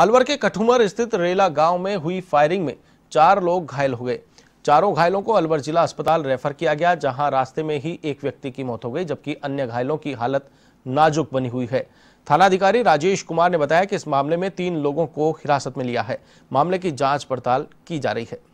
अलवर के कठुमर स्थित रेला गांव में हुई फायरिंग में चार लोग घायल हो गए चारों घायलों को अलवर जिला अस्पताल रेफर किया गया जहां रास्ते में ही एक व्यक्ति की मौत हो गई जबकि अन्य घायलों की हालत नाजुक बनी हुई है थानाधिकारी राजेश कुमार ने बताया कि इस मामले में तीन लोगों को हिरासत में लिया है मामले की जांच पड़ताल की जा रही है